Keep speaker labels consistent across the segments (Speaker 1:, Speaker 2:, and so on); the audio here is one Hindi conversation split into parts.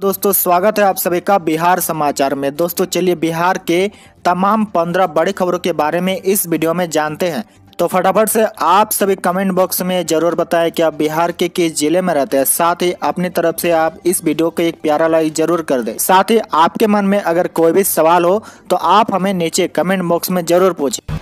Speaker 1: दोस्तों स्वागत है आप सभी का बिहार समाचार में दोस्तों चलिए बिहार के तमाम पंद्रह बड़ी खबरों के बारे में इस वीडियो में जानते हैं तो फटाफट से आप सभी कमेंट बॉक्स में जरूर बताएं कि आप बिहार के किस जिले में रहते हैं साथ ही अपनी तरफ से आप इस वीडियो को एक प्यारा लाइक जरूर कर दें साथ ही आपके मन में अगर कोई भी सवाल हो तो आप हमें नीचे कमेंट बॉक्स में जरूर पूछे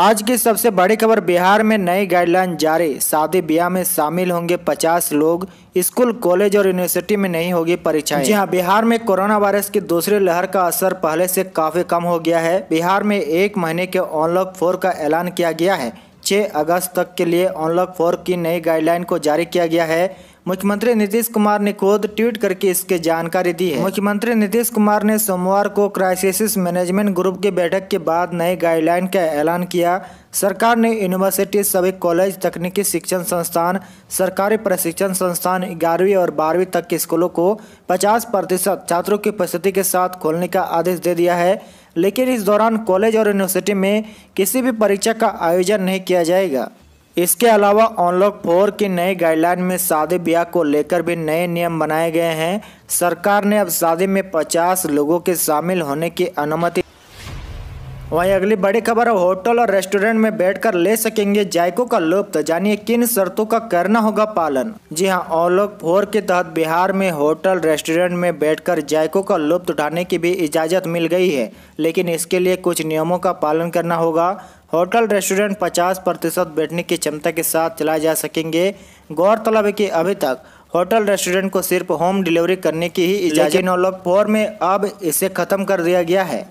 Speaker 1: आज की सबसे बड़ी खबर बिहार में नई गाइडलाइन जारी शादी ब्याह में शामिल होंगे पचास लोग स्कूल कॉलेज और यूनिवर्सिटी में नहीं होगी परीक्षाएं जी हाँ बिहार में कोरोना वायरस की दूसरी लहर का असर पहले से काफी कम हो गया है बिहार में एक महीने के ऑनलॉक फोर का ऐलान किया गया है छह अगस्त तक के लिए ऑनलॉक फोर की नई गाइडलाइन को जारी किया गया है मुख्यमंत्री नीतीश कुमार ने खुद ट्वीट करके इसकी जानकारी दी है मुख्यमंत्री नीतीश कुमार ने सोमवार को क्राइसिस मैनेजमेंट ग्रुप की बैठक के बाद नए गाइडलाइन का ऐलान किया सरकार ने यूनिवर्सिटी सभी कॉलेज तकनीकी शिक्षण संस्थान सरकारी प्रशिक्षण संस्थान ग्यारहवीं और बारहवीं तक के स्कूलों को 50 प्रतिशत छात्रों की उपस्थिति के साथ खोलने का आदेश दे दिया है लेकिन इस दौरान कॉलेज और यूनिवर्सिटी में किसी भी परीक्षा का आयोजन नहीं किया जाएगा इसके अलावा ऑनलॉक फोर के नए गाइडलाइन में शादी ब्याह को लेकर भी नए नियम बनाए गए हैं सरकार ने अब शादी में 50 लोगों के शामिल होने की अनुमति वहीं अगली बड़ी खबर होटल और रेस्टोरेंट में बैठकर ले सकेंगे जायको का लुप्त जानिए किन शर्तों का करना होगा पालन जी हाँ ओलोक फोर के तहत बिहार में होटल रेस्टोरेंट में बैठकर जायको का लुप्त उठाने की भी इजाजत मिल गई है लेकिन इसके लिए कुछ नियमों का पालन करना होगा होटल रेस्टोरेंट 50 प्रतिशत बैठने की क्षमता के साथ चलाए जा सकेंगे गौरतलब है कि अभी तक होटल रेस्टोरेंट को सिर्फ होम डिलीवरी करने की ही इजाजत नौ फोर में अब इसे खत्म कर दिया गया है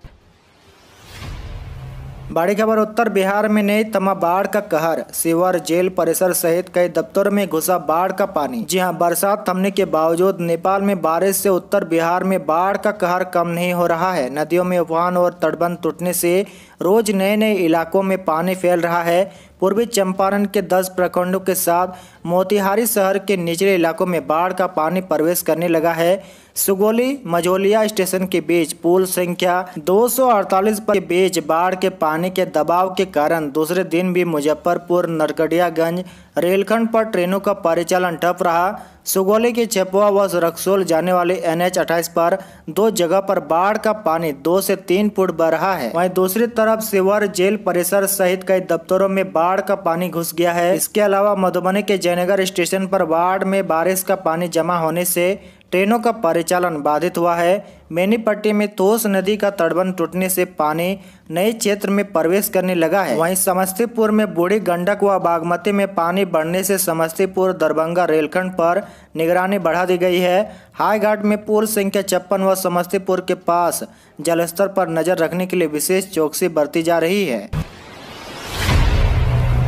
Speaker 1: बड़ी खबर उत्तर बिहार में नई तमा बाढ़ का कहर सिवर जेल परिसर सहित कई दफ्तर में घुसा बाढ़ का पानी जी हां बरसात थमने के बावजूद नेपाल में बारिश से उत्तर बिहार में बाढ़ का कहर कम नहीं हो रहा है नदियों में उफान और तटबंध टूटने से रोज नए नए इलाकों में पानी फैल रहा है पूर्वी चंपारण के 10 प्रखंडों के साथ मोतिहारी शहर के निचले इलाकों में बाढ़ का पानी प्रवेश करने लगा है सुगोली मझोलिया स्टेशन के बीच पुल संख्या 248 पर बीच बाढ़ के पानी के दबाव के कारण दूसरे दिन भी मुजफ्फरपुर नरकटियागंज रेलखंड पर ट्रेनों का परिचालन ठप रहा सुगौली के छपुआ व रक्सोल जाने वाले एन एच पर दो जगह पर बाढ़ का पानी दो से तीन फुट बढ़ रहा है वहीं दूसरी तरफ सिवर जेल परिसर सहित कई दफ्तरों में बाढ़ का पानी घुस गया है इसके अलावा मधुबनी के जयनगर स्टेशन पर बाढ़ में बारिश का पानी जमा होने से ट्रेनों का परिचालन बाधित हुआ है मैनीपट्टी में तोस नदी का तड़बन टूटने से पानी नए क्षेत्र में प्रवेश करने लगा है वहीं समस्तीपुर में बूढ़ी गंडक व बागमती में पानी बढ़ने से समस्तीपुर दरभंगा रेलखंड पर निगरानी बढ़ा दी गई है हाईघाट में पुल संख्या छप्पन व समस्तीपुर के पास जलस्तर पर नजर रखने के लिए विशेष चौकसी बरती जा रही है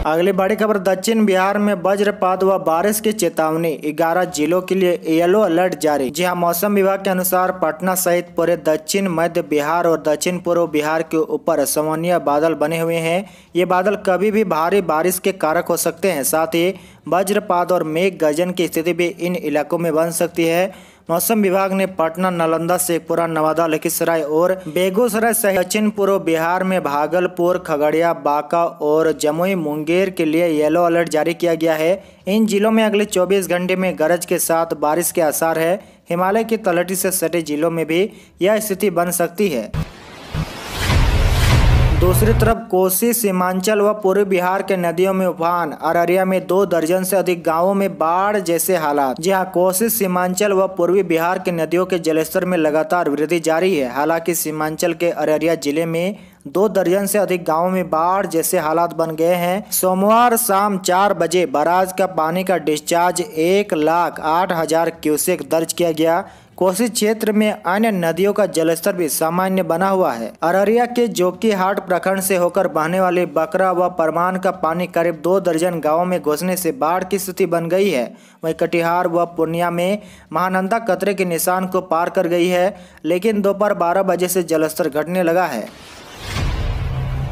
Speaker 1: अगली बड़ी खबर दक्षिण बिहार में वज्रपात व बारिश की चेतावनी ग्यारह जिलों के लिए येलो अलर्ट जारी जी हाँ मौसम विभाग के अनुसार पटना सहित पूरे दक्षिण मध्य बिहार और दक्षिण पूर्व बिहार के ऊपर सामान्य बादल बने हुए हैं ये बादल कभी भी भारी बारिश के कारक हो सकते हैं साथ ही वज्रपात और मेघ गर्जन की स्थिति भी इन इलाकों में बन सकती है मौसम विभाग ने पटना नालंदा शेखपुरा नवादा लखीसराय और बेगूसराय सहित दक्षिण पूर्व बिहार में भागलपुर खगड़िया बांका और जमुई मुंगेर के लिए येलो अलर्ट जारी किया गया है इन जिलों में अगले 24 घंटे में गरज के साथ बारिश के आसार है हिमालय की तलहटी से सटे जिलों में भी यह स्थिति बन सकती है दूसरी तरफ कोसी सीमांचल व पूर्वी बिहार के नदियों में उफान अररिया में दो दर्जन से अधिक गांवों में बाढ़ जैसे हालात जहां कोसी सीमांचल व पूर्वी बिहार के नदियों के जलस्तर में लगातार वृद्धि जारी है हालांकि सीमांचल के अररिया जिले में दो दर्जन से अधिक गांवों में बाढ़ जैसे हालात बन गए हैं सोमवार शाम चार बजे बराज का पानी का डिस्चार्ज एक लाख आठ हजार क्यूसेक दर्ज किया गया कोसी क्षेत्र में अन्य नदियों का जलस्तर भी सामान्य बना हुआ है अररिया के जोकीहाट प्रखंड से होकर बहने वाले बकरा व परमान का पानी करीब दो दर्जन गाँव में घुसने से बाढ़ की स्थिति बन गई है वहीं कटिहार व पूर्णिया में महानंदा कतरे के निशान को पार कर गई है लेकिन दोपहर बारह बजे से जलस्तर घटने लगा है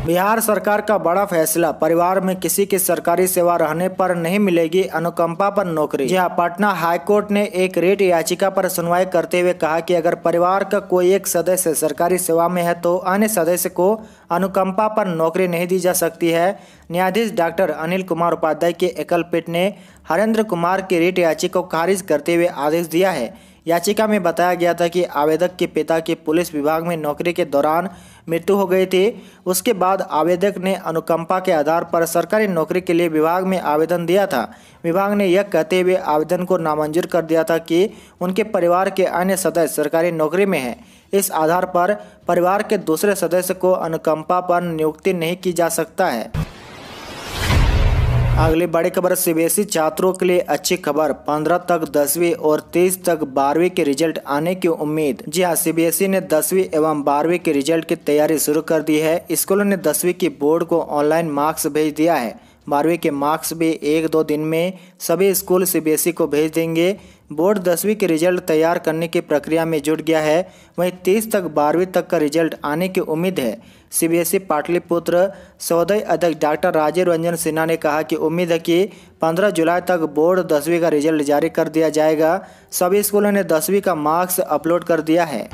Speaker 1: बिहार सरकार का बड़ा फैसला परिवार में किसी की सरकारी सेवा रहने पर नहीं मिलेगी अनुकंपा पर नौकरी यह पटना हाईकोर्ट ने एक रेट याचिका पर सुनवाई करते हुए कहा कि अगर परिवार का कोई एक सदस्य सरकारी सेवा में है तो अन्य सदस्य को अनुकंपा पर नौकरी नहीं दी जा सकती है न्यायाधीश डॉक्टर अनिल कुमार उपाध्याय की एकल पीठ ने हरेंद्र कुमार की रेट याचिका को खारिज करते हुए आदेश दिया है याचिका में बताया गया था कि आवेदक के पिता की पुलिस विभाग में नौकरी के दौरान मृत्यु हो गई थी उसके बाद आवेदक ने अनुकंपा के आधार पर सरकारी नौकरी के लिए विभाग में आवेदन दिया था विभाग ने यह कहते हुए आवेदन को नामंजूर कर दिया था कि उनके परिवार के अन्य सदस्य सरकारी नौकरी में हैं इस आधार पर परिवार के दूसरे सदस्य को अनुकंपा पर नियुक्ति नहीं की जा सकता है अगली बड़ी खबर सीबीएसई छात्रों के लिए अच्छी खबर 15 तक दसवीं और 30 तक बारहवीं के रिजल्ट आने की उम्मीद जी हाँ सीबीएसई ने दसवीं एवं बारहवीं के रिजल्ट की तैयारी शुरू कर दी है स्कूलों ने दसवीं की बोर्ड को ऑनलाइन मार्क्स भेज दिया है बारहवीं के मार्क्स भी एक दो दिन में सभी स्कूल सीबीएसई को भेज देंगे बोर्ड दसवीं के रिजल्ट तैयार करने की प्रक्रिया में जुट गया है वहीं तीस तक बारहवीं तक का रिजल्ट आने की उम्मीद है सीबीएसई पाटलिपुत्र सौदय अध्यक्ष डॉक्टर राजीव रंजन सिन्हा ने कहा कि उम्मीद है कि 15 जुलाई तक बोर्ड दसवीं का रिजल्ट जारी कर दिया जाएगा सभी स्कूलों ने दसवीं का मार्क्स अपलोड कर दिया है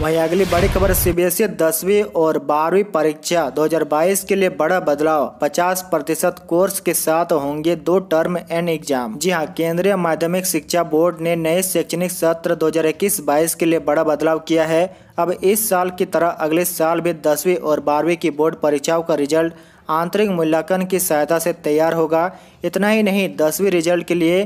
Speaker 1: वहीं अगली बड़ी खबर सीबीएसई e दसवीं और बारहवीं परीक्षा 2022 के लिए बड़ा बदलाव 50 प्रतिशत कोर्स के साथ होंगे दो टर्म एंड एग्जाम जी हां केंद्रीय माध्यमिक शिक्षा बोर्ड ने नए शैक्षणिक सत्र 2021-22 के लिए बड़ा बदलाव किया है अब इस साल की तरह अगले साल भी दसवीं और बारहवीं की बोर्ड परीक्षाओं का रिजल्ट आंतरिक मूल्यांकन की सहायता से तैयार होगा इतना ही नहीं दसवीं रिजल्ट के लिए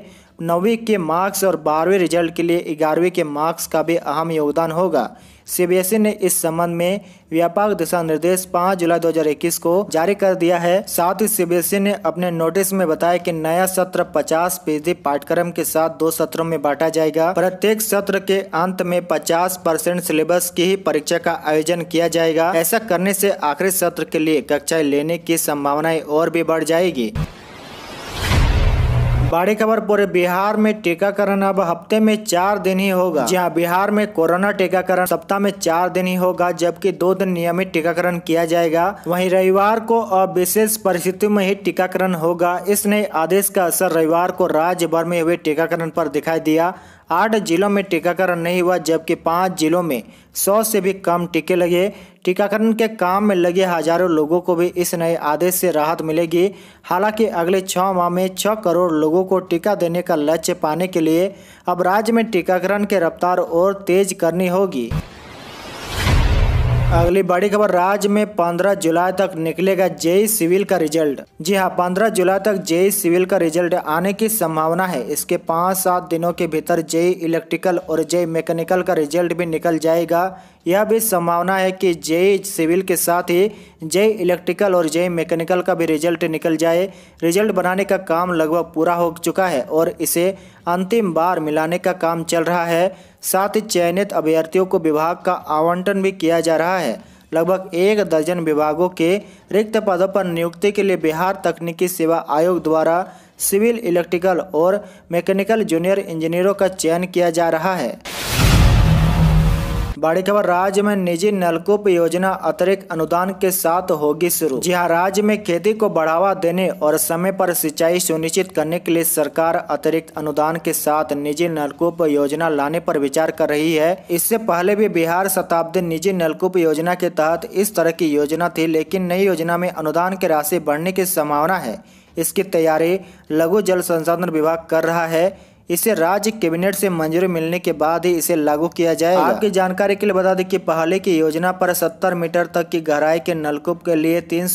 Speaker 1: नौवीं के मार्क्स और बारहवीं रिजल्ट के लिए ग्यारहवीं के मार्क्स का भी अहम योगदान होगा सीबीएसई e ने इस संबंध में व्यापक दिशा निर्देश 5 जुलाई 2021 को जारी कर दिया है साथ ही सीबीएसई e ने अपने नोटिस में बताया कि नया सत्र 50 फीसदी पाठ्यक्रम के साथ दो सत्रों में बांटा जाएगा प्रत्येक सत्र के अंत में 50 परसेंट सिलेबस की ही परीक्षा का आयोजन किया जाएगा ऐसा करने से आखिरी सत्र के लिए कक्षाएं लेने की संभावनाएं और भी बढ़ जाएगी बड़ी खबर पूरे बिहार में टीकाकरण अब हफ्ते में चार दिन ही होगा जी हाँ बिहार में कोरोना टीकाकरण सप्ताह में चार दिन ही होगा जबकि दो दिन नियमित टीकाकरण किया जाएगा वहीं रविवार को विशेष परिस्थिति में ही टीकाकरण होगा इस नए आदेश का असर रविवार को राज्य भर में हुए टीकाकरण पर दिखाई दिया आठ जिलों में टीकाकरण नहीं हुआ जबकि पाँच जिलों में सौ से भी कम टीके लगे टीकाकरण के काम में लगे हजारों लोगों को भी इस नए आदेश से राहत मिलेगी हालांकि अगले छः माह में छः करोड़ लोगों को टीका देने का लक्ष्य पाने के लिए अब राज्य में टीकाकरण की रफ्तार और तेज करनी होगी अगली बड़ी खबर राज्य में 15 जुलाई तक निकलेगा जेई सिविल का रिजल्ट जी हां 15 जुलाई तक जेई सिविल का रिजल्ट आने की संभावना है इसके पाँच सात दिनों के भीतर जेई इलेक्ट्रिकल और जेई मैकेनिकल का रिजल्ट भी निकल जाएगा यह भी संभावना है कि जे सिविल के साथ ही जे इलेक्ट्रिकल और जे मैकेनिकल का भी रिजल्ट निकल जाए रिजल्ट बनाने का काम लगभग पूरा हो चुका है और इसे अंतिम बार मिलाने का काम चल रहा है साथ ही चयनित अभ्यर्थियों को विभाग का आवंटन भी किया जा रहा है लगभग एक दर्जन विभागों के रिक्त पदों पर नियुक्ति के लिए बिहार तकनीकी सेवा आयोग द्वारा सिविल इलेक्ट्रिकल और मैकेनिकल जूनियर इंजीनियरों का चयन किया जा रहा है बड़ी खबर राज्य में निजी नलकूप योजना अतिरिक्त अनुदान के साथ होगी शुरू जी हाँ राज्य में खेती को बढ़ावा देने और समय पर सिंचाई सुनिश्चित करने के लिए सरकार अतिरिक्त अनुदान के साथ निजी नलकूप योजना लाने पर विचार कर रही है इससे पहले भी बिहार शताब्दी निजी नलकूप योजना के तहत इस तरह की योजना थी लेकिन नई योजना में अनुदान की राशि बढ़ने की संभावना है इसकी तैयारी लघु जल संसाधन विभाग कर रहा है इसे राज्य कैबिनेट से मंजूरी मिलने के बाद ही इसे लागू किया जाए आपकी जानकारी के लिए बता दें कि पहले की योजना पर सत्तर मीटर तक की गहराई के नलकूप के लिए तीन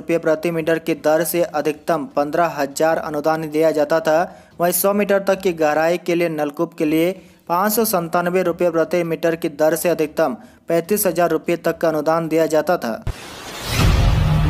Speaker 1: रुपये प्रति मीटर की दर से अधिकतम पंद्रह हजार अनुदान दिया जाता था वहीं सौ मीटर तक की गहराई के लिए नलकूप के लिए पाँच सौ संतानवे रुपये प्रति मीटर की दर से अधिकतम पैंतीस हजार रुपये तक का अनुदान दिया जाता था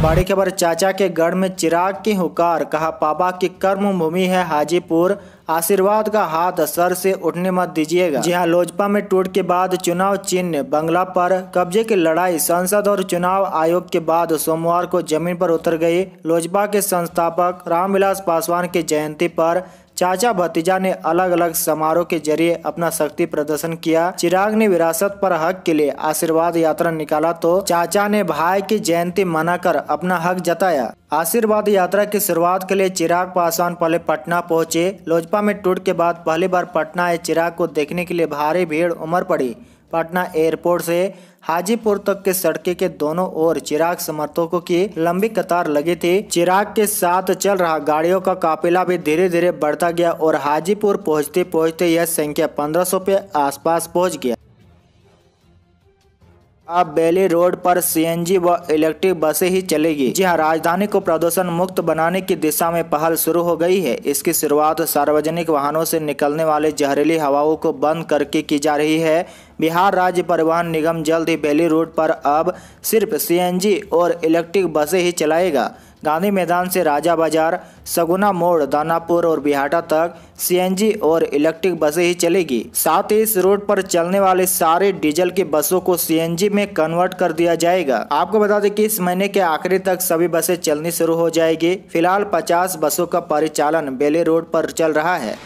Speaker 1: बड़ी खबर चाचा के गढ़ में चिराग की हुकार कहा पापा की कर्म भूमि है हाजीपुर आशीर्वाद का हाथ सर से उठने मत दीजिएगा जी हाँ लोजपा में टूट के बाद चुनाव चिन्ह बंगला पर कब्जे की लड़ाई संसद और चुनाव आयोग के बाद सोमवार को जमीन पर उतर गई लोजपा के संस्थापक रामविलास पासवान की जयंती पर चाचा भतीजा ने अलग अलग समारोह के जरिए अपना शक्ति प्रदर्शन किया चिराग ने विरासत पर हक के लिए आशीर्वाद यात्रा निकाला तो चाचा ने भाई की जयंती मनाकर अपना हक जताया आशीर्वाद यात्रा की शुरुआत के लिए चिराग पासवान पहले पटना पहुंचे लोजपा में टूट के बाद पहली बार पटना आए चिराग को देखने के लिए भारी भीड़ उमड़ पड़ी पटना एयरपोर्ट से हाजीपुर तक के सड़के के दोनों ओर चिराग समर्थकों की लंबी कतार लगी थी चिराग के साथ चल रहा गाड़ियों का काफिला भी धीरे धीरे बढ़ता गया और हाजीपुर पहुंचते पहुंचते यह संख्या 1500 के आसपास पहुंच गया अब बेली रोड पर सीएनजी व इलेक्ट्रिक बसें ही चलेगी जी हाँ राजधानी को प्रदूषण मुक्त बनाने की दिशा में पहल शुरू हो गई है इसकी शुरुआत सार्वजनिक वाहनों से निकलने वाले जहरीली हवाओं को बंद करके की जा रही है बिहार राज्य परिवहन निगम जल्द ही बेली रोड पर अब सिर्फ सीएनजी और इलेक्ट्रिक बसें ही चलाएगा गांधी मैदान से राजा बाजार सगुना मोड़ दानापुर और बिहाटा तक सीएनजी और इलेक्ट्रिक बसें ही चलेगी साथ ही इस रोड पर चलने वाले सारे डीजल की बसों को सीएनजी में कन्वर्ट कर दिया जाएगा आपको बता दें कि इस महीने के आखिरी तक सभी बसें चलनी शुरू हो जाएगी फिलहाल 50 बसों का परिचालन बेले रोड पर चल रहा है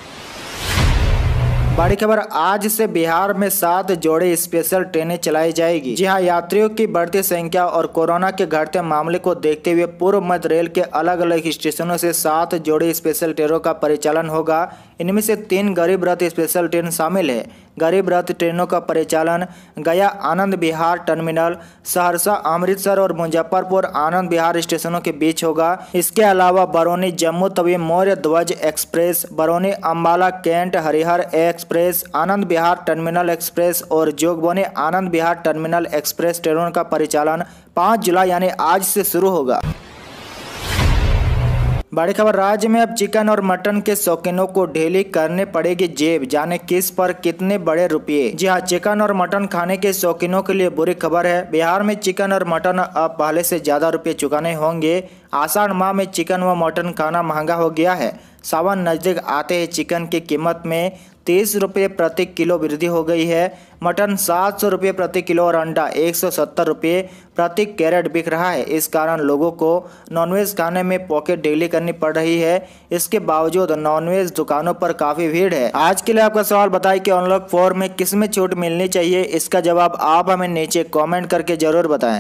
Speaker 1: बड़ी खबर आज से बिहार में सात जोड़े स्पेशल ट्रेनें चलाई जाएगी जी हाँ यात्रियों की बढ़ती संख्या और कोरोना के घटते मामले को देखते हुए पूर्व मध्य रेल के अलग अलग स्टेशनों से सात जोड़े स्पेशल ट्रेनों का परिचालन होगा इनमें से तीन गरीब रथ स्पेशल ट्रेन शामिल है गरीब रथ ट्रेनों का परिचालन गया आनंद बिहार टर्मिनल सहरसा अमृतसर और मुजफ्फरपुर आनंद बिहार स्टेशनों के बीच होगा इसके अलावा Barauni Jammu Tawi Maurya Dhwaj express Barauni Ambala Cantt Harihar ex express Anand Vihar terminal express और जोगबोने आनंद बिहार टर्मिनल एक्सप्रेस ट्रेनों का परिचालन 5 जुलाई यानी आज से शुरू होगा बड़ी खबर राज्य में अब चिकन और मटन के शौकीनों को ढेली करने पड़ेगी जेब जाने किस पर कितने बड़े रुपये जी हाँ चिकन और मटन खाने के शौकीनों के लिए बुरी खबर है बिहार में चिकन और मटन अब पहले से ज्यादा रुपये चुकाने होंगे आषाढ़ माह में चिकन व मटन खाना महंगा हो गया है सावन नजदीक आते ही चिकन की कीमत में तीस रुपये प्रति किलो वृद्धि हो गई है मटन सात सौ रुपये प्रति किलो और अंडा एक सौ सत्तर रुपये प्रति कैरेट बिक रहा है इस कारण लोगों को नॉनवेज खाने में पॉकेट डेली करनी पड़ रही है इसके बावजूद नॉनवेज दुकानों पर काफ़ी भीड़ है आज के लिए आपका सवाल बताए कि अनलॉक फोर में किस में छूट मिलनी चाहिए इसका जवाब आप हमें नीचे कॉमेंट करके जरूर बताएं